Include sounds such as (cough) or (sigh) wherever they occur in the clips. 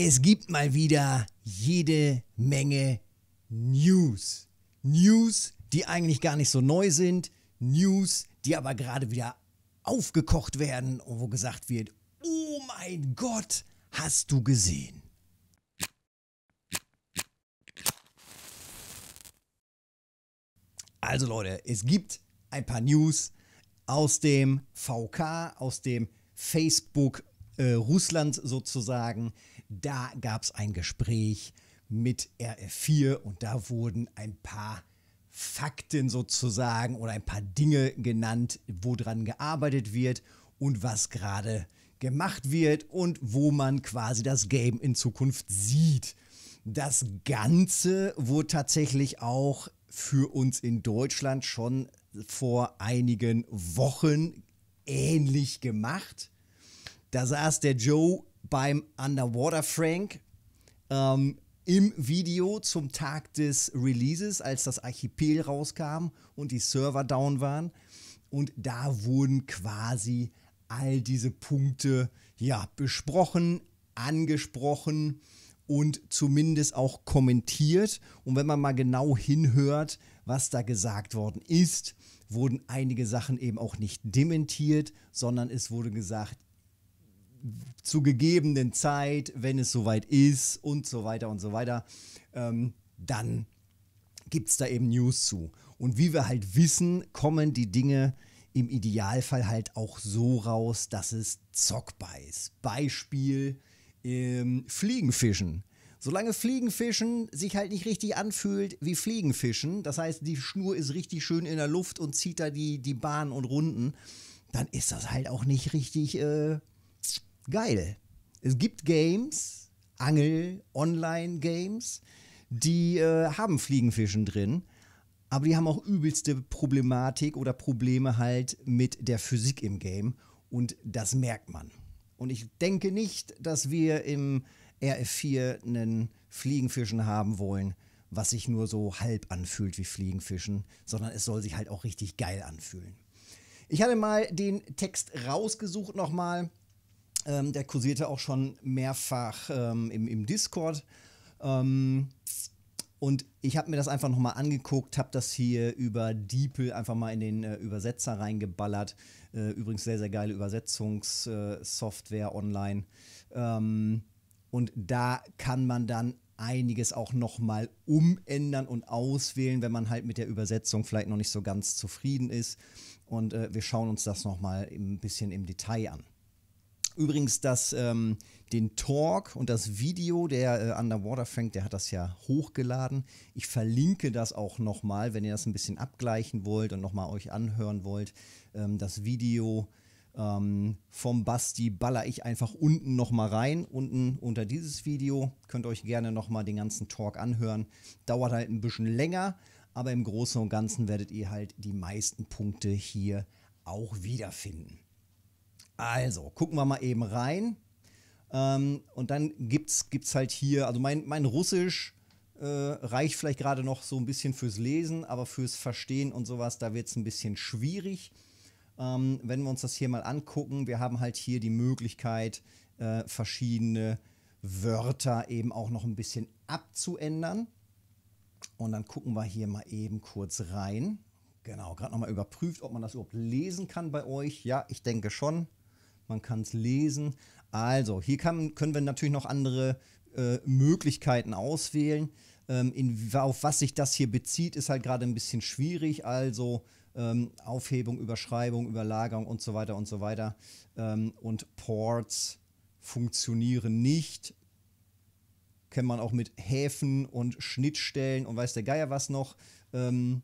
Es gibt mal wieder jede Menge News. News, die eigentlich gar nicht so neu sind. News, die aber gerade wieder aufgekocht werden und wo gesagt wird, oh mein Gott, hast du gesehen. Also Leute, es gibt ein paar News aus dem VK, aus dem Facebook äh, Russland sozusagen. Da gab es ein Gespräch mit RF4 und da wurden ein paar Fakten sozusagen oder ein paar Dinge genannt, woran gearbeitet wird und was gerade gemacht wird und wo man quasi das Game in Zukunft sieht. Das Ganze wurde tatsächlich auch für uns in Deutschland schon vor einigen Wochen ähnlich gemacht. Da saß der Joe beim Underwater Frank ähm, im Video zum Tag des Releases, als das Archipel rauskam und die Server down waren. Und da wurden quasi all diese Punkte ja besprochen, angesprochen und zumindest auch kommentiert. Und wenn man mal genau hinhört, was da gesagt worden ist, wurden einige Sachen eben auch nicht dementiert, sondern es wurde gesagt, zu gegebenen Zeit, wenn es soweit ist und so weiter und so weiter, ähm, dann gibt es da eben News zu. Und wie wir halt wissen, kommen die Dinge im Idealfall halt auch so raus, dass es zockbar ist. Beispiel ähm, Fliegenfischen. Solange Fliegenfischen sich halt nicht richtig anfühlt wie Fliegenfischen, das heißt, die Schnur ist richtig schön in der Luft und zieht da die, die Bahn und Runden, dann ist das halt auch nicht richtig äh, geil. Es gibt Games, Angel-Online-Games, die äh, haben Fliegenfischen drin, aber die haben auch übelste Problematik oder Probleme halt mit der Physik im Game und das merkt man. Und ich denke nicht, dass wir im RF4 einen Fliegenfischen haben wollen, was sich nur so halb anfühlt wie Fliegenfischen, sondern es soll sich halt auch richtig geil anfühlen. Ich hatte mal den Text rausgesucht nochmal ähm, der kursierte auch schon mehrfach ähm, im, im, Discord. Ähm, und ich habe mir das einfach nochmal angeguckt, habe das hier über DeepL einfach mal in den äh, Übersetzer reingeballert. Äh, übrigens sehr, sehr geile Übersetzungssoftware äh, online. Ähm, und da kann man dann einiges auch nochmal umändern und auswählen, wenn man halt mit der Übersetzung vielleicht noch nicht so ganz zufrieden ist. Und äh, wir schauen uns das nochmal ein bisschen im Detail an. Übrigens, das, ähm, den Talk und das Video, der äh, Underwater Frank, der hat das ja hochgeladen. Ich verlinke das auch nochmal, wenn ihr das ein bisschen abgleichen wollt und nochmal euch anhören wollt. Ähm, das Video ähm, vom Basti baller ich einfach unten nochmal rein. Unten unter dieses Video könnt ihr euch gerne nochmal den ganzen Talk anhören. Dauert halt ein bisschen länger, aber im Großen und Ganzen werdet ihr halt die meisten Punkte hier auch wiederfinden. Also, gucken wir mal eben rein. Ähm, und dann gibt's, gibt's halt hier, also mein, mein Russisch äh, reicht vielleicht gerade noch so ein bisschen fürs Lesen, aber fürs Verstehen und sowas, da wird es ein bisschen schwierig. Ähm, wenn wir uns das hier mal angucken, wir haben halt hier die Möglichkeit, äh, verschiedene Wörter eben auch noch ein bisschen abzuändern. Und dann gucken wir hier mal eben kurz rein. Genau, gerade nochmal überprüft, ob man das überhaupt lesen kann bei euch. Ja, ich denke schon man kann es lesen. Also, hier kann, können wir natürlich noch andere äh, Möglichkeiten auswählen. Ähm, in, auf was sich das hier bezieht, ist halt gerade ein bisschen schwierig. Also ähm, Aufhebung, Überschreibung, Überlagerung und so weiter und so weiter. Ähm, und Ports funktionieren nicht. Kann man auch mit Häfen und Schnittstellen und weiß der Geier was noch ähm,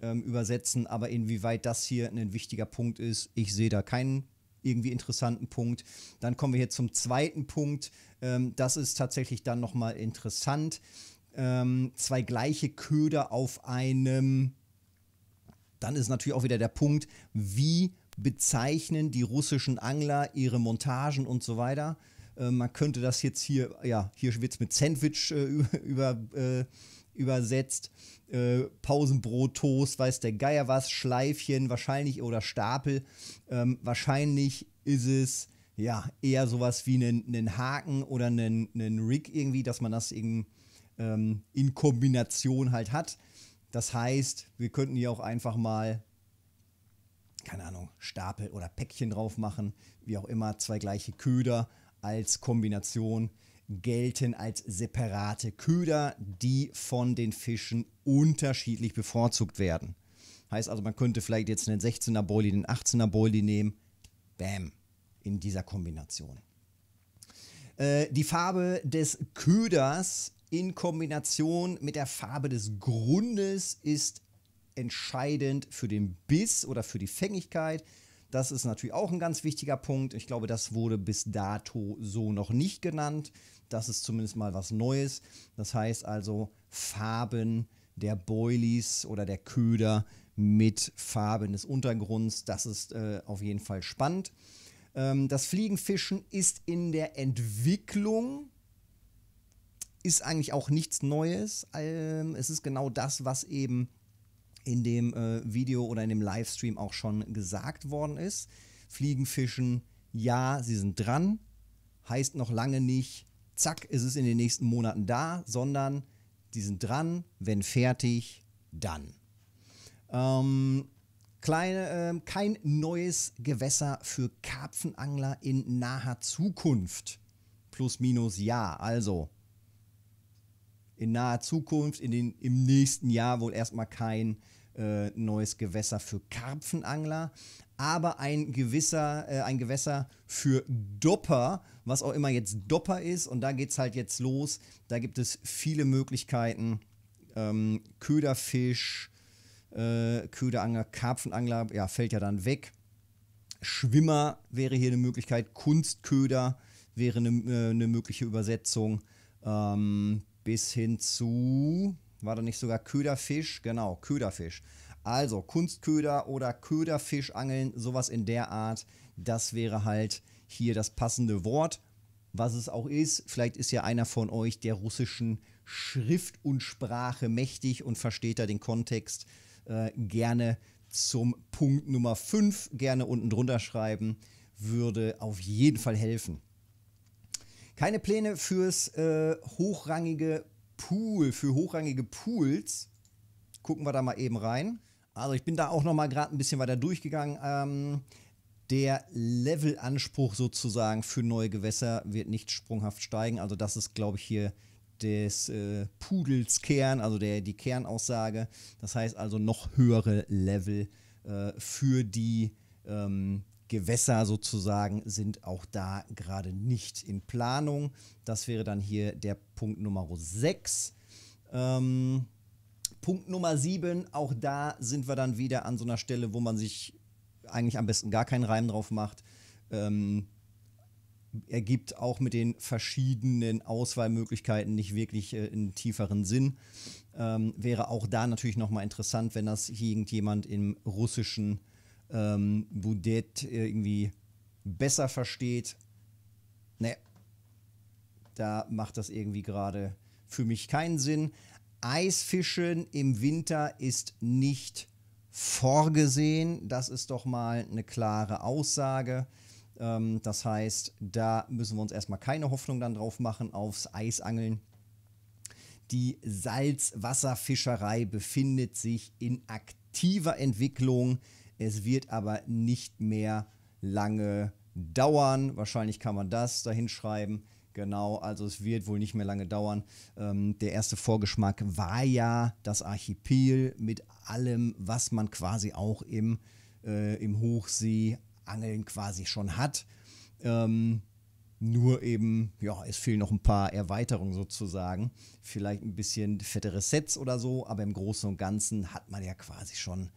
ähm, übersetzen. Aber inwieweit das hier ein wichtiger Punkt ist, ich sehe da keinen irgendwie interessanten Punkt. Dann kommen wir hier zum zweiten Punkt. Ähm, das ist tatsächlich dann nochmal interessant. Ähm, zwei gleiche Köder auf einem. Dann ist natürlich auch wieder der Punkt, wie bezeichnen die russischen Angler ihre Montagen und so weiter. Äh, man könnte das jetzt hier, ja, hier wird es mit Sandwich äh, (laughs) über. Äh, übersetzt, äh, Pausenbrot, Toast, weiß der Geier was, Schleifchen wahrscheinlich oder Stapel. Ähm, wahrscheinlich ist es ja eher sowas wie einen, Haken oder einen, Rig irgendwie, dass man das in, ähm, in Kombination halt hat. Das heißt, wir könnten hier auch einfach mal, keine Ahnung, Stapel oder Päckchen drauf machen, wie auch immer, zwei gleiche Köder als Kombination gelten als separate Köder, die von den Fischen unterschiedlich bevorzugt werden. Heißt also, man könnte vielleicht jetzt einen 16er Boilie, einen 18er Boilie nehmen. Bam, in dieser Kombination. Äh, die Farbe des Köders in Kombination mit der Farbe des Grundes ist entscheidend für den Biss oder für die Fängigkeit das ist natürlich auch ein ganz wichtiger Punkt. Ich glaube, das wurde bis dato so noch nicht genannt. Das ist zumindest mal was Neues. Das heißt also Farben der Boilies oder der Köder mit Farben des Untergrunds. Das ist äh, auf jeden Fall spannend. Ähm, das Fliegenfischen ist in der Entwicklung. Ist eigentlich auch nichts Neues. Ähm, es ist genau das, was eben in dem äh, Video oder in dem Livestream auch schon gesagt worden ist. Fliegen, Fischen, ja, sie sind dran, heißt noch lange nicht, zack, ist es in den nächsten Monaten da, sondern sie sind dran, wenn fertig, dann. Ähm, kleine, äh, kein neues Gewässer für Karpfenangler in naher Zukunft. Plus, minus, ja. Also, in naher Zukunft, in den, im nächsten Jahr wohl erstmal kein äh, neues Gewässer für Karpfenangler, aber ein, gewisser, äh, ein Gewässer für Dopper, was auch immer jetzt Dopper ist. Und da geht es halt jetzt los. Da gibt es viele Möglichkeiten. Ähm, Köderfisch, äh, Köderangler, Karpfenangler, ja, fällt ja dann weg. Schwimmer wäre hier eine Möglichkeit, Kunstköder wäre eine, äh, eine mögliche Übersetzung, ähm, bis hin zu, war da nicht sogar Köderfisch? Genau, Köderfisch. Also Kunstköder oder Köderfischangeln, sowas in der Art, das wäre halt hier das passende Wort. Was es auch ist, vielleicht ist ja einer von euch der russischen Schrift und Sprache mächtig und versteht da den Kontext äh, gerne zum Punkt Nummer 5, gerne unten drunter schreiben, würde auf jeden Fall helfen. Keine Pläne fürs äh, hochrangige Pool, für hochrangige Pools. Gucken wir da mal eben rein. Also ich bin da auch nochmal gerade ein bisschen weiter durchgegangen. Ähm, der Levelanspruch sozusagen für neue Gewässer wird nicht sprunghaft steigen. Also das ist, glaube ich, hier des äh, Pudels Kern, also der, die Kernaussage. Das heißt also noch höhere Level äh, für die ähm, Gewässer sozusagen sind auch da gerade nicht in Planung. Das wäre dann hier der Punkt Nummer 6. Ähm, Punkt Nummer 7, auch da sind wir dann wieder an so einer Stelle, wo man sich eigentlich am besten gar keinen Reim drauf macht. Ähm, ergibt auch mit den verschiedenen Auswahlmöglichkeiten nicht wirklich äh, einen tieferen Sinn. Ähm, wäre auch da natürlich nochmal interessant, wenn das irgendjemand im russischen ähm, Boudet äh, irgendwie besser versteht. Ne, da macht das irgendwie gerade für mich keinen Sinn. Eisfischen im Winter ist nicht vorgesehen. Das ist doch mal eine klare Aussage. Ähm, das heißt, da müssen wir uns erstmal keine Hoffnung dann drauf machen aufs Eisangeln. Die Salzwasserfischerei befindet sich in aktiver Entwicklung. Es wird aber nicht mehr lange dauern. Wahrscheinlich kann man das da hinschreiben. Genau, also es wird wohl nicht mehr lange dauern. Ähm, der erste Vorgeschmack war ja das Archipel mit allem, was man quasi auch im, äh, im Hochseeangeln quasi schon hat. Ähm, nur eben, ja, es fehlen noch ein paar Erweiterungen sozusagen. Vielleicht ein bisschen fettere Sets oder so, aber im Großen und Ganzen hat man ja quasi schon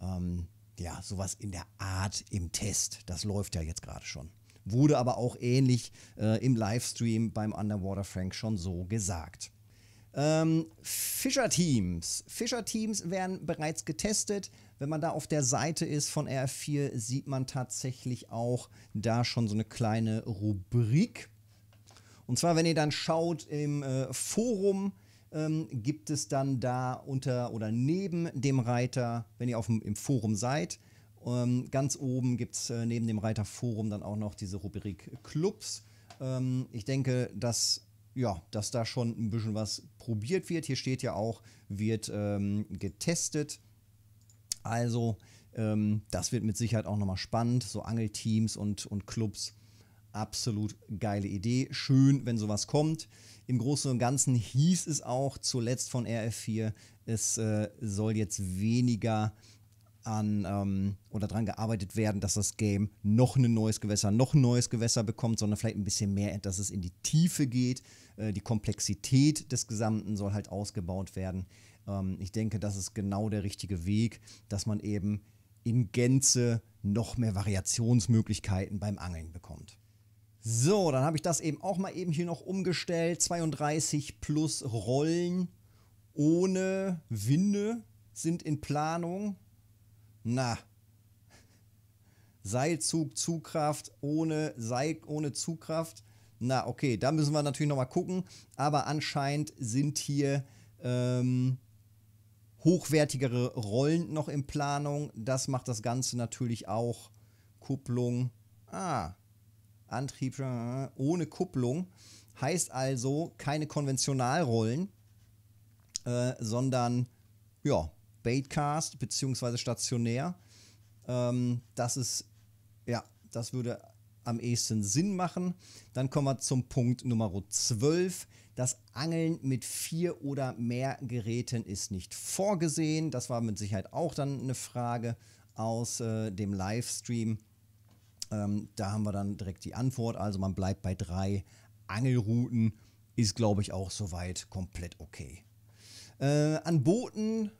ähm, ja, sowas in der Art im Test. Das läuft ja jetzt gerade schon. Wurde aber auch ähnlich äh, im Livestream beim Underwater Frank schon so gesagt. Ähm, Fischer-Teams. Fischer-Teams werden bereits getestet. Wenn man da auf der Seite ist von RF4, sieht man tatsächlich auch da schon so eine kleine Rubrik. Und zwar, wenn ihr dann schaut im äh, Forum, ähm, gibt es dann da unter oder neben dem Reiter, wenn ihr auf dem, im Forum seid, ähm, ganz oben gibt es äh, neben dem Reiter Forum dann auch noch diese Rubrik Clubs. Ähm, ich denke, dass ja, dass da schon ein bisschen was probiert wird. Hier steht ja auch, wird ähm, getestet. Also, ähm, das wird mit Sicherheit auch nochmal spannend. So Angelteams und, und Clubs absolut geile Idee. Schön, wenn sowas kommt. Im Großen und Ganzen hieß es auch zuletzt von RF4, es äh, soll jetzt weniger an ähm, oder daran gearbeitet werden, dass das Game noch ein neues Gewässer, noch ein neues Gewässer bekommt, sondern vielleicht ein bisschen mehr, dass es in die Tiefe geht. Äh, die Komplexität des Gesamten soll halt ausgebaut werden. Ähm, ich denke, das ist genau der richtige Weg, dass man eben in Gänze noch mehr Variationsmöglichkeiten beim Angeln bekommt. So, dann habe ich das eben auch mal eben hier noch umgestellt. 32 plus Rollen ohne Winde sind in Planung. Na. Seilzug, Zugkraft ohne Seil, ohne Zugkraft. Na, okay, da müssen wir natürlich nochmal gucken. Aber anscheinend sind hier ähm, hochwertigere Rollen noch in Planung. Das macht das Ganze natürlich auch. Kupplung. Ah, Antrieb äh, ohne Kupplung. Heißt also keine Konventionalrollen, äh, sondern ja, Baitcast beziehungsweise stationär. Ähm, das ist, ja, das würde am ehesten Sinn machen. Dann kommen wir zum Punkt Nummer 12. Das Angeln mit vier oder mehr Geräten ist nicht vorgesehen. Das war mit Sicherheit auch dann eine Frage aus äh, dem Livestream. Ähm, da haben wir dann direkt die Antwort. Also man bleibt bei drei Angelrouten. Ist, glaube ich, auch soweit komplett okay. Äh, an Booten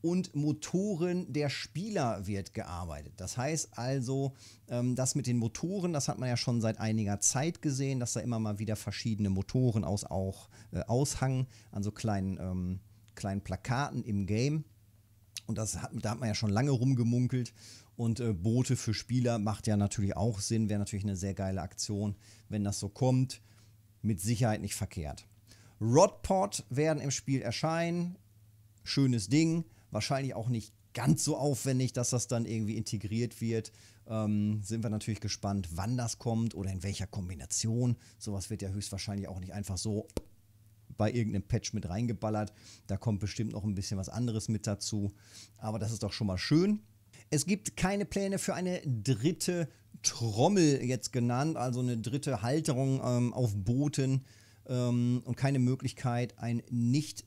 und Motoren der Spieler wird gearbeitet. Das heißt also, ähm, das mit den Motoren, das hat man ja schon seit einiger Zeit gesehen, dass da immer mal wieder verschiedene Motoren aus, auch, äh, aushangen an so kleinen, ähm, kleinen Plakaten im Game. Und das hat, da hat man ja schon lange rumgemunkelt. Und äh, Boote für Spieler macht ja natürlich auch Sinn, wäre natürlich eine sehr geile Aktion, wenn das so kommt. Mit Sicherheit nicht verkehrt. Rodpod werden im Spiel erscheinen. Schönes Ding. Wahrscheinlich auch nicht ganz so aufwendig, dass das dann irgendwie integriert wird. Ähm, sind wir natürlich gespannt, wann das kommt oder in welcher Kombination. Sowas wird ja höchstwahrscheinlich auch nicht einfach so bei irgendeinem Patch mit reingeballert. Da kommt bestimmt noch ein bisschen was anderes mit dazu. Aber das ist doch schon mal schön. Es gibt keine Pläne für eine dritte Trommel jetzt genannt, also eine dritte Halterung ähm, auf Booten ähm, und keine Möglichkeit, ein nicht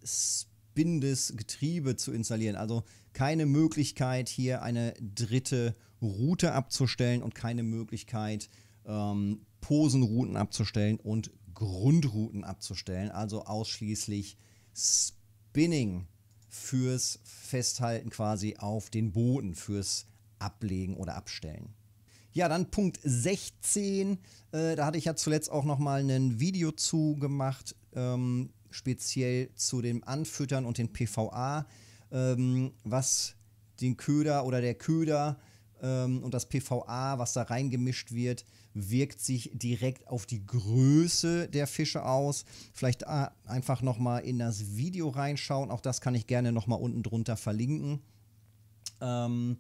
bindes Getriebe zu installieren. Also keine Möglichkeit, hier eine dritte Route abzustellen und keine Möglichkeit, ähm, Posenrouten abzustellen und Grundrouten abzustellen. Also ausschließlich Spinning fürs Festhalten quasi auf den Boden, fürs Ablegen oder Abstellen. Ja, dann Punkt 16. Äh, da hatte ich ja zuletzt auch nochmal ein Video zu gemacht, ähm, speziell zu dem Anfüttern und den PVA, ähm, was den Köder oder der Köder ähm, und das PVA, was da reingemischt wird, wirkt sich direkt auf die Größe der Fische aus. Vielleicht äh, einfach nochmal in das Video reinschauen. Auch das kann ich gerne nochmal unten drunter verlinken. Ähm,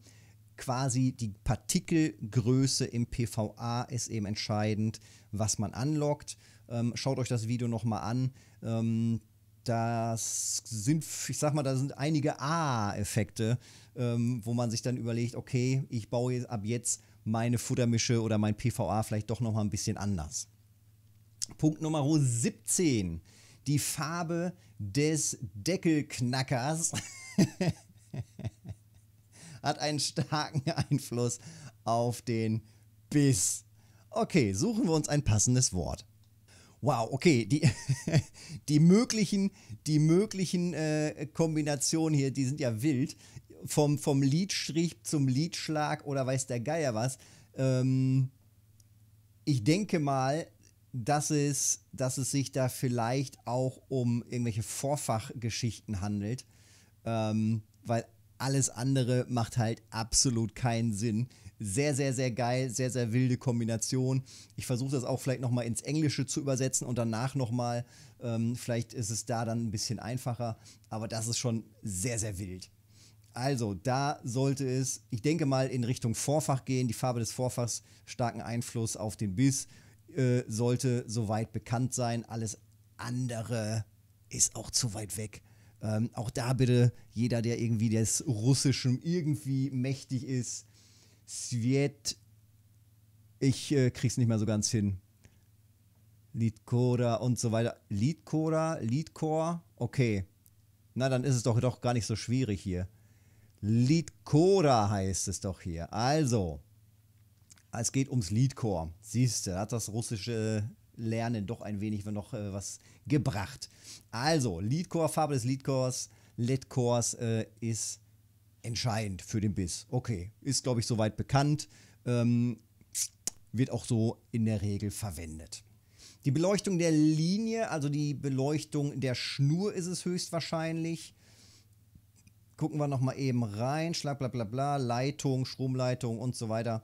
quasi die Partikelgröße im PVA ist eben entscheidend, was man anlockt. Ähm, schaut euch das Video nochmal an. Ähm, das sind, ich sag mal, da sind einige A-Effekte, ähm, wo man sich dann überlegt, okay, ich baue jetzt ab jetzt meine Futtermische oder mein PVA vielleicht doch nochmal ein bisschen anders. Punkt Nummer 17. Die Farbe des Deckelknackers (laughs) hat einen starken Einfluss auf den Biss. Okay, suchen wir uns ein passendes Wort. Wow, okay, die, (laughs) die möglichen, die möglichen äh, Kombinationen hier, die sind ja wild vom, vom Liedstrich zum Liedschlag oder weiß der Geier was. Ähm, ich denke mal, dass es, dass es sich da vielleicht auch um irgendwelche Vorfachgeschichten handelt, ähm, weil alles andere macht halt absolut keinen Sinn. Sehr, sehr, sehr geil, sehr, sehr wilde Kombination. Ich versuche das auch vielleicht nochmal ins Englische zu übersetzen und danach nochmal. Ähm, vielleicht ist es da dann ein bisschen einfacher, aber das ist schon sehr, sehr wild. Also, da sollte es, ich denke mal, in Richtung Vorfach gehen. Die Farbe des Vorfachs starken Einfluss auf den Biss äh, sollte soweit bekannt sein. Alles andere ist auch zu weit weg. Ähm, auch da bitte jeder, der irgendwie des Russischen irgendwie mächtig ist, Svet, ich äh, krieg's nicht mehr so ganz hin. Liedcora und so weiter. Liedcora, Leadcore, okay. Na, dann ist es doch, doch gar nicht so schwierig hier. Liedcora heißt es doch hier. Also, es geht ums Liedchor. Siehst du, hat das russische Lernen doch ein wenig noch äh, was gebracht. Also, Liedchor, Farbe des Liedchors, Liedchors äh, ist entscheidend für den Biss. Okay, ist glaube ich soweit bekannt. Ähm, wird auch so in der Regel verwendet. Die Beleuchtung der Linie, also die Beleuchtung der Schnur ist es höchstwahrscheinlich. Gucken wir nochmal eben rein. Schlag, bla, bla, bla. Leitung, Stromleitung und so weiter.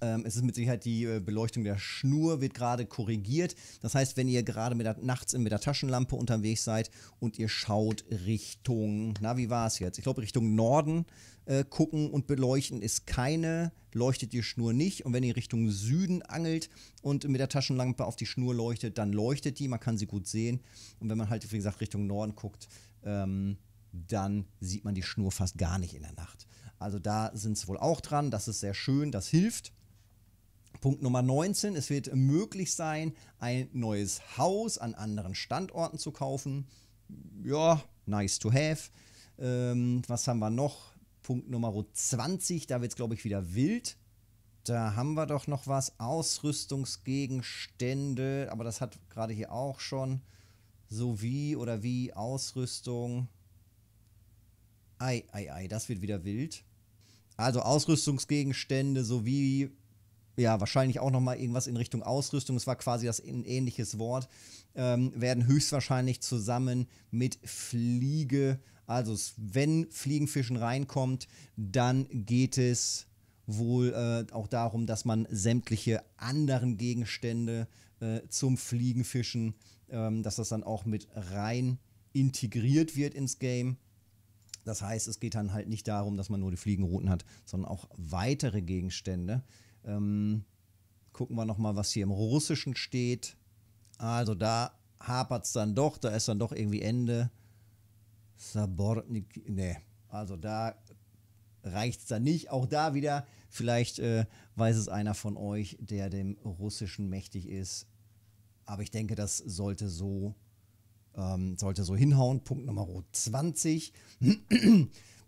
Ähm, es ist mit Sicherheit die äh, Beleuchtung der Schnur wird gerade korrigiert. Das heißt, wenn ihr gerade mit der, nachts mit der Taschenlampe unterwegs seid und ihr schaut Richtung, na wie war es jetzt? Ich glaube Richtung Norden äh, gucken und beleuchten ist keine, leuchtet die Schnur nicht. Und wenn ihr Richtung Süden angelt und mit der Taschenlampe auf die Schnur leuchtet, dann leuchtet die, man kann sie gut sehen. Und wenn man halt, wie gesagt, Richtung Norden guckt, ähm, dann sieht man die Schnur fast gar nicht in der Nacht. Also da sind es wohl auch dran, das ist sehr schön, das hilft. Punkt Nummer 19, es wird möglich sein, ein neues Haus an anderen Standorten zu kaufen. Ja, nice to have. Ähm, was haben wir noch? Punkt Nummer 20, da wird es, glaube ich, wieder wild. Da haben wir doch noch was. Ausrüstungsgegenstände, aber das hat gerade hier auch schon. So wie oder wie Ausrüstung. Ei, ei, ei, das wird wieder wild. Also Ausrüstungsgegenstände sowie ja, wahrscheinlich auch nochmal irgendwas in Richtung Ausrüstung, es war quasi das ein ähnliches Wort, ähm, werden höchstwahrscheinlich zusammen mit Fliege, also wenn Fliegenfischen reinkommt, dann geht es wohl äh, auch darum, dass man sämtliche anderen Gegenstände äh, zum Fliegenfischen, ähm, dass das dann auch mit rein integriert wird ins Game. Das heißt, es geht dann halt nicht darum, dass man nur die Fliegenrouten hat, sondern auch weitere Gegenstände. Ähm, gucken wir nochmal, was hier im Russischen steht. Also da hapert es dann doch, da ist dann doch irgendwie Ende. Sabornik, nee, also da reicht es dann nicht. Auch da wieder, vielleicht äh, weiß es einer von euch, der dem Russischen mächtig ist. Aber ich denke, das sollte so ähm, sollte so hinhauen. Punkt Nummer 20. (clears throat)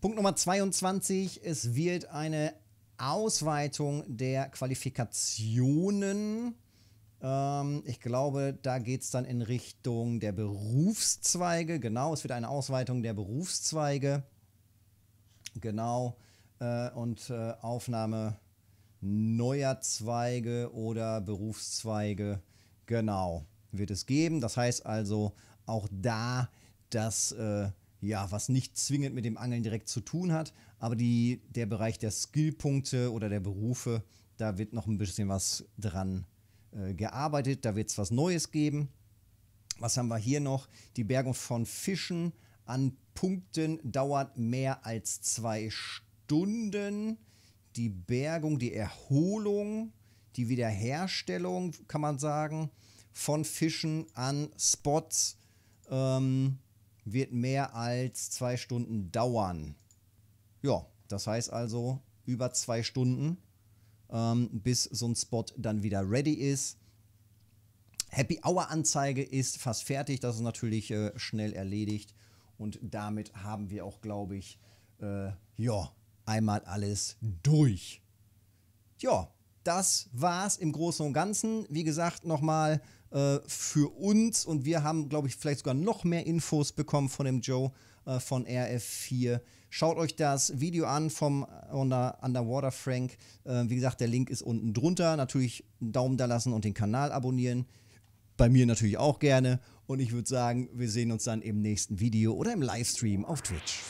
Punkt Nummer 22. Es wird eine Ausweitung der Qualifikationen. Ähm, ich glaube, da geht es dann in Richtung der Berufszweige. Genau, es wird eine Ausweitung der Berufszweige. Genau. Äh, und äh, Aufnahme neuer Zweige oder Berufszweige. Genau, wird es geben. Das heißt also, auch da das, äh, ja, was nicht zwingend mit dem Angeln direkt zu tun hat, aber die, der Bereich der Skillpunkte oder der Berufe, da wird noch ein bisschen was dran äh, gearbeitet, da wird es was Neues geben. Was haben wir hier noch? Die Bergung von Fischen an Punkten dauert mehr als zwei Stunden. Die Bergung, die Erholung, die Wiederherstellung, kann man sagen, von Fischen an Spots ähm, wird mehr als zwei Stunden dauern. Ja, das heißt also über zwei Stunden, ähm, bis so ein Spot dann wieder ready ist. Happy Hour Anzeige ist fast fertig, das ist natürlich äh, schnell erledigt und damit haben wir auch, glaube ich, äh, ja, einmal alles durch. Ja, das war's im Großen und Ganzen. Wie gesagt, nochmal äh, für uns und wir haben, glaube ich, vielleicht sogar noch mehr Infos bekommen von dem Joe äh, von RF4. Schaut euch das Video an vom Under Underwater Frank. Äh, wie gesagt, der Link ist unten drunter. Natürlich einen Daumen da lassen und den Kanal abonnieren. Bei mir natürlich auch gerne. Und ich würde sagen, wir sehen uns dann im nächsten Video oder im Livestream auf Twitch.